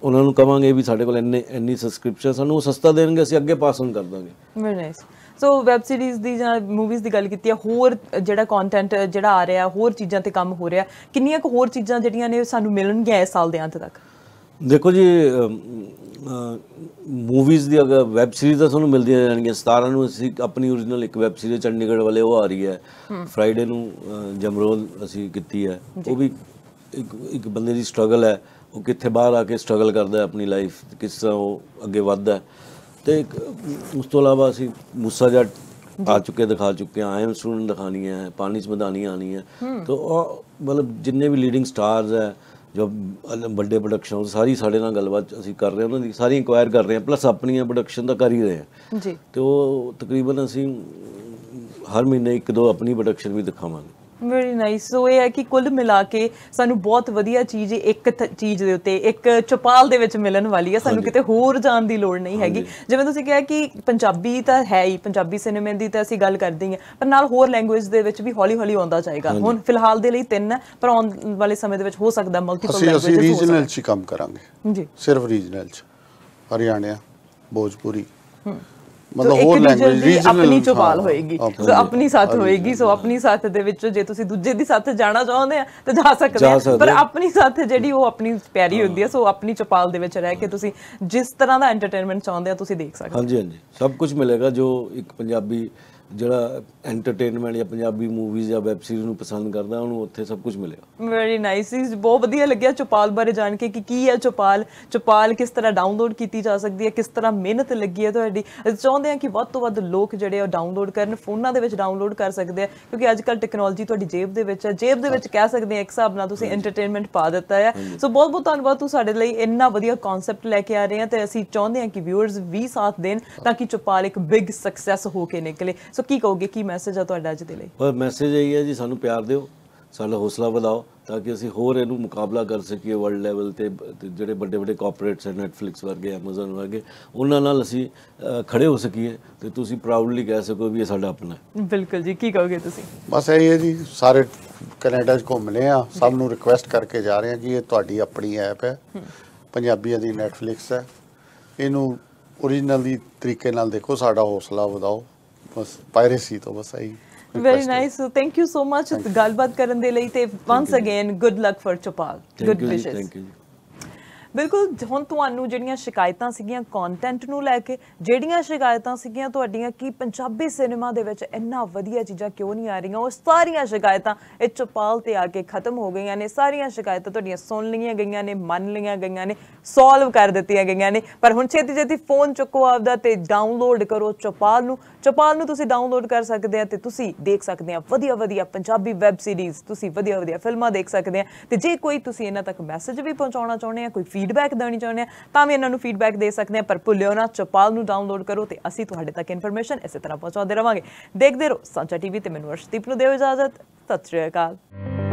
ਉਹਨਾਂ ਨੂੰ ਕਵਾਂਗੇ ਵੀ ਸਾਡੇ ਕੋਲ ਇੰਨੇ ਇੰਨੀ ਸਬਸਕ੍ਰਿਪਸ਼ਨ ਸਾਨੂੰ ਉਹ ਸਸਤਾ ਦੇਣਗੇ ਅਸੀਂ ਅੱਗੇ ਪਾਸ ਆਨ ਕਰ ਦਾਂਗੇ very nice so web series ਦੀ ਜਾਂ ਮੂਵੀਜ਼ ਦੀ ਗੱਲ ਕੀਤੀ ਹੈ ਹੋਰ ਜਿਹੜਾ ਕੰਟੈਂਟ ਜਿਹੜਾ ਆ ਰਿਹਾ ਹੋਰ ਚੀਜ਼ਾਂ ਤੇ ਕੰਮ ਹੋ ਰਿਹਾ ਕਿੰਨੀਆਂ ਕੁ ਹੋਰ ਚੀਜ਼ਾਂ ਜਿਹੜੀਆਂ ਨੇ ਸਾਨੂੰ ਮਿਲਣਗੀਆਂ ਇਸ ਸਾਲ ਦੇ ਅੰਤ ਤੱਕ ਦੇਖੋ ਜੀ ਮੂਵੀਜ਼ ਦੀ ਅਗਰ ਵੈਬ ਸੀਰੀਜ਼ ਦਾ ਤੁਹਾਨੂੰ ਮਿਲਦੀਆਂ ਜਾਣਗੀਆਂ 17 ਨੂੰ ਅਸੀਂ ਆਪਣੀ origignal ਇੱਕ ਵੈਬ ਸੀਰੀਜ਼ ਚੰਡੀਗੜ੍ਹ ਵਾਲੇ ਉਹ ਆ ਰਹੀ ਹੈ ਫਰਾਈਡੇ ਨੂੰ ਜਮਰੋਲ ਅਸੀਂ ਕੀਤੀ ਹੈ ਉਹ ਵੀ ਇੱਕ ਇੱਕ ਬੰਦੇ ਦੀ ਸਟਰਗਲ ਹੈ ਉਹ ਕਿੱਥੇ ਬਾਹਰ ਆ ਕੇ ਸਟਰਗਲ ਕਰਦਾ ਹੈ ਆਪਣੀ ਲਾਈਫ ਕਿਸ ਤਰ੍ਹਾਂ ਉਹ ਅੱਗੇ ਵੱਧਦਾ ਹੈ ਤੇ ਉਸ ਤੋਂ ਇਲਾਵਾ ਅਸੀਂ ਮੂਸਾ ਜੱਟ ਆ ਚੁੱਕੇ ਦਿਖਾ ਚੁੱਕੇ ਆ ਆਇਮ ਸੁਣਨ ਦਿਖਾਣੀ ਹੈ ਪਾਣੀ ਚ ਮਦਾਨੀ ਆਣੀ ਹੈ ਤੋ ਉਹ ਮਤਲਬ ਜਿੰਨੇ ਵੀ ਲੀਡਿੰਗ ਸਟਾਰਸ ਹੈ ਜੋ ਵੱਡੇ ਪ੍ਰੋਡਕਸ਼ਨ ਸਾਰੀ ਸਾਡੇ ਨਾਲ ਗੱਲਬਾਤ ਅਸੀਂ ਕਰ ਰਹੇ ਹਾਂ ਉਹਨਾਂ ਦੀ ਸਾਰੀ ਇਨਕੁਆਇਰ ਕਰ ਰਹੇ ਹਾਂ ਪਲੱਸ ਆਪਣੀਆਂ ਪ੍ਰੋਡਕਸ਼ਨ ਦਾ ਕਰ ਹੀ ਰਹੇ ਹਾਂ ਜੀ ਤੇ ਉਹ ਤਕਰੀਬਨ ਅਸੀਂ ਹਰ ਮਹੀਨੇ ਇੱਕ ਦੋ ਆਪਣੀ ਪ੍ਰੋਡਕਸ਼ਨ ਵੀ ਦਿਖਾਵਾਂਗੇ ਵੈਰੀ ਨਾਈਸ ਸੋ ਇਹ ਹੈ ਕਿ ਕੁੱਲ ਮਿਲਾ ਕੇ ਸਾਨੂੰ ਬਹੁਤ ਵਧੀਆ ਚੀਜ਼ ਇੱਕ ਚੀਜ਼ ਦੇ ਉੱਤੇ ਇੱਕ ਚਪਾਲ ਦੇ ਵਿੱਚ ਮਿਲਣ ਵਾਲੀ ਹੈ ਸਾਨੂੰ ਕਿਤੇ ਹੋਰ ਜਾਣ ਦੀ ਲੋੜ ਨਹੀਂ ਹੈਗੀ ਜਿਵੇਂ ਤੁਸੀਂ ਕਿਹਾ ਕਿ ਪੰਜਾਬੀ ਤਾਂ ਹੈ ਹੀ ਪੰਜਾਬੀ ਸਿਨੇਮੇ ਦੀ ਤਾਂ ਅਸੀਂ ਗੱਲ ਕਰਦੇ ਹਾਂ ਪਰ ਨਾਲ ਹੋਰ ਲੈਂਗੁਏਜ ਦੇ ਵਿੱਚ ਵੀ ਹੌਲੀ ਹੌਲੀ ਆਉਂਦਾ ਜਾਏਗਾ ਹੁਣ ਫਿਲਹਾਲ ਦੇ ਲਈ ਤਿੰਨ ਪਰ ਆਉਣ ਵਾਲੇ ਸਮੇਂ ਦੇ ਵਿੱਚ ਹੋ ਸਕਦਾ ਮਲਟੀਪਲ ਲੈਂਗੁਏਜ ਅਸੀਂ ਰੀਜਨਲ 'ਚ ਕੰਮ ਕਰਾਂਗੇ ਜੀ ਸਿਰਫ ਰੀਜਨਲ 'ਚ ਹਰਿਆਣਾ ਭੋਜਪੁਰੀ ਮਤਲਬ ਹੋਰ ਲੈਂਗੁਏਜ ਦੀ ਆਪਣੀ ਚਪਾਲ ਹੋਏਗੀ ਸੋ ਆਪਣੀ ਸਾਥ ਹੋਏਗੀ ਸੋ ਆਪਣੀ ਸਾਥ ਦੇ ਵਿੱਚ ਜੇ ਤੁਸੀਂ ਦੂਜੇ ਦੀ ਸਾਥ ਜਾਣਾ ਚਾਹੁੰਦੇ ਆ ਤਾਂ ਜਾ ਸਕਦੇ ਆ ਪਰ ਆਪਣੀ ਸਾਥ ਜਿਹੜੀ ਉਹ ਆਪਣੀ ਪਿਆਰੀ ਹੁੰਦੀ ਹੈ ਸੋ ਆਪਣੀ ਚਪਾਲ ਦੇ ਵਿੱਚ ਰਹਿ ਕੇ ਤੁਸੀਂ ਜਿਸ ਤਰ੍ਹਾਂ ਦਾ ਐਂਟਰਟੇਨਮੈਂਟ ਚਾਹੁੰਦੇ ਆ ਤੁਸੀਂ ਦੇਖ ਸਕਦੇ ਹੋ ਹਾਂਜੀ ਹਾਂਜੀ ਸਭ ਕੁਝ ਮਿਲੇਗਾ ਜੋ ਇੱਕ ਪੰਜਾਬੀ ਜਿਹੜਾ ਐਂਟਰਟੇਨਮੈਂਟ ਜਾਂ ਪੰਜਾਬੀ ਮੂਵੀਜ਼ ਜਾਂ ਵੈਬ ਸੀਰੀਜ਼ ਨੂੰ ਪਸੰਦ ਕਰਦਾ ਉਹਨੂੰ ਉੱਥੇ ਸਭ ਕੁਝ ਮਿਲੇਗਾ ਵੈਰੀ ਨਾਈਸ ਇਸ ਬਹੁਤ ਵਧੀਆ ਲੱਗਿਆ ਚੋਪਾਲ ਬਾਰੇ ਜਾਣ ਕੇ ਕਿ ਕੀ ਹੈ ਚੋਪਾਲ ਚੋਪਾਲ ਕਿਸ ਤਰ੍ਹਾਂ ਡਾਊਨਲੋਡ ਕੀਤੀ ਜਾ ਸਕਦੀ ਹੈ ਕਿਸ ਤਰ੍ਹਾਂ ਮਿਹਨਤ ਲੱਗੀ ਹੈ ਤੁਹਾਡੀ ਅਸੀਂ ਚਾਹੁੰਦੇ ਹਾਂ ਕਿ ਵੱਧ ਤੋਂ ਵੱਧ ਲੋਕ ਜਿਹੜੇ ਉਹ ਡਾਊਨਲੋਡ ਕਰਨ ਫੋਨਾਂ ਦੇ ਵਿੱਚ ਡਾਊਨਲੋਡ ਕਰ ਸਕਦੇ ਆ ਕਿਉਂਕਿ ਅੱਜ ਕੱਲ ਟੈਕਨੋਲੋਜੀ ਤੁਹਾਡੀ ਜੇਬ ਦੇ ਵਿੱਚ ਹੈ ਜੇਬ ਦੇ ਵਿੱਚ ਕਹਿ ਸਕਦੇ ਆ ਇੱਕ ਹਿਸਾਬ ਨਾਲ ਤੁਸੀਂ ਐਂਟਰਟੇਨਮੈਂਟ ਪਾ ਦਿੱਤਾ ਹੈ ਸੋ ਬਹੁਤ ਬਹੁਤ ਧੰਨਵਾਦ ਤੁਸੀਂ ਸਾਡੇ ਲਈ ਇੰਨਾ ਵਧੀਆ ਕਨਸੈਪਟ ਲੈ ਕੇ ਆ ਰਹੇ ਆ ਤੇ ਅਸੀਂ ਚਾਹੁੰਦੇ ਹਾਂ ਕਿ ਵਿਊਅਰਸ ਵੀ ਸਾਥ ਦੇਣ ਤਾਂ ਕਿ ਚੋਪਾਲ ਇੱਕ ਬਿਗ ਸਕਸੈਸ ਹੋ ਕੇ ਨਿਕਲੇ ਸੋ ਕੀ ਕਹੋਗੇ ਕੀ ਮੈਸੇਜ ਆ ਤੁਹਾਡਾ ਅੱਜ ਦੇ ਲਈ ਪਰ ਮੈਸੇਜ ਇਹ ਹੈ ਜੀ ਸਾਨੂੰ ਪਿਆਰ ਦਿਓ ਸਾਡਾ ਹੌਸਲਾ ਵਧਾਓ ਤਾਂ ਕਿ ਅਸੀਂ ਹੋਰ ਇਹਨੂੰ ਮੁਕਾਬਲਾ ਕਰ ਸਕੀਏ ਵਰਲਡ ਲੈਵਲ ਤੇ ਜਿਹੜੇ ਵੱਡੇ ਵੱਡੇ ਕਾਰਪੋਰੇਟਸ ਐ ਨੈਟਫਲਿਕਸ ਵਰਗੇ Amazon ਵਰਗੇ ਉਹਨਾਂ ਨਾਲ ਅਸੀਂ ਖੜੇ ਹੋ ਸਕੀਏ ਤੇ ਤੁਸੀਂ ਪ੍ਰਾਊਡਲੀ ਕਹਿ ਸਕੋ ਵੀ ਇਹ ਸਾਡਾ ਆਪਣਾ ਹੈ ਬਿਲਕੁਲ ਜੀ ਕੀ ਕਹੋਗੇ ਤੁਸੀਂ ਬਸ ਇਹ ਹੈ ਜੀ ਸਾਰੇ ਕੈਨੇਡਾ 'ਚ ਘੁੰਮਲੇ ਆ ਸਭ ਨੂੰ ਰਿਕੁਐਸਟ ਕਰਕੇ ਜਾ ਰਹੇ ਆ ਜੀ ਇਹ ਤੁਹਾਡੀ ਆਪਣੀ ਐਪ ਹੈ ਪੰਜਾਬੀਆਂ ਦੀ ਨੈਟਫਲਿਕਸ ਹੈ ਇਹਨੂੰ ओरिजिनल ਦੀ ਤਰੀਕੇ ਨਾਲ ਦੇਖੋ ਸਾਡਾ ਹੌਸਲਾ ਵਧਾਓ ਬਸ ਪਾਇਰੇਸੀ ਤੋਂ ਬਸ ਆਈ very nice so thank you so much ਗੱਲਬਾਤ ਕਰਨ ਦੇ ਲਈ ਤੇ once again good luck for Chaupal good wishes thank you ਬਿਲਕੁਲ ਹੁਣ ਤੁਹਾਨੂੰ ਜਿਹੜੀਆਂ ਸ਼ਿਕਾਇਤਾਂ ਸੀਗੀਆਂ ਕੰਟੈਂਟ ਨੂੰ ਲੈ ਕੇ ਜਿਹੜੀਆਂ ਸ਼ਿਕਾਇਤਾਂ ਸੀਗੀਆਂ ਤੁਹਾਡੀਆਂ ਕਿ ਪੰਜਾਬੀ ਸਿਨੇਮਾ ਦੇ ਵਿੱਚ ਇੰਨਾ ਵਧੀਆ ਚੀਜ਼ਾਂ ਕਿਉਂ ਨਹੀਂ ਆ ਰਹੀਆਂ ਉਹ ਸਾਰੀਆਂ ਸ਼ਿਕਾਇਤਾਂ ਇਹ ਚਪਾਲ ਤੇ ਆ ਕੇ ਖਤਮ ਹੋ ਗਈਆਂ ਨੇ ਸਾਰੀਆਂ ਸ਼ਿਕਾਇਤਾਂ ਤੁਹਾਡੀਆਂ ਸੁਣ ਲਈਆਂ ਗਈਆਂ ਨੇ ਮੰਨ ਲਈਆਂ ਗਈਆਂ ਨੇ ਸੋਲਵ ਕਰ ਦਿੱਤੀਆਂ ਗਈਆਂ ਨੇ ਪਰ ਹੁਣ ਛੇਤੀ ਜੇਤੀ ਫੋਨ ਚੁੱਕੋ ਆਪਦਾ ਤੇ ਡਾਊਨਲੋਡ ਕਰੋ ਚਪਾਲ ਨੂੰ ਚਪਾਲ ਨੂੰ ਤੁਸੀਂ ਡਾਊਨਲੋਡ ਕਰ ਸਕਦੇ ਆ ਤੇ ਤੁਸੀਂ ਦੇਖ ਸਕਦੇ ਆ ਵਧੀਆ ਵਧੀਆ ਪੰਜਾਬੀ ਵੈਬ ਸੀਰੀਜ਼ ਤੁਸੀਂ ਵਧੀਆ ਵਧੀਆ ਫਿਲਮਾਂ ਦੇਖ ਸਕਦੇ ਆ ਤੇ ਜੇ ਕੋਈ ਤੁਸੀਂ ਇਹਨਾਂ ਤੱਕ ਮੈਸੇਜ ਵੀ ਪਹੁੰਚਾਉਣਾ ਚਾਹੁੰਦੇ ਆ ਕੋਈ ਫੀਡਬੈਕ ਦੇਣੀ ਚਾਹੁੰਦੇ ਆ ਤਾਂ ਵੀ ਇਹਨਾਂ ਨੂੰ ਫੀਡਬੈਕ ਦੇ ਸਕਦੇ ਆ ਪਰ ਭੁੱਲਿਓ ਨਾ ਚਪਾਲ ਨੂੰ ਡਾਊਨਲੋਡ ਕਰੋ ਤੇ ਅਸੀਂ ਤੁਹਾਡੇ ਤੱਕ ਇਨਫੋਰਮੇਸ਼ਨ ਇਸੇ ਤਰ੍ਹਾਂ ਪਹੁੰਚਾਉਂਦੇ ਰਵਾਂਗੇ ਦੇਖਦੇ ਰਹੋ ਸੰਚਾ ਟੀਵੀ ਤੇ ਮੈਨੂੰ ਅਰਸ਼ਦੀਪ ਨੂੰ ਦਿਓ ਇਜਾਜ਼ਤ ਸਤਿ ਸ਼੍ਰੀ ਅਕਾਲ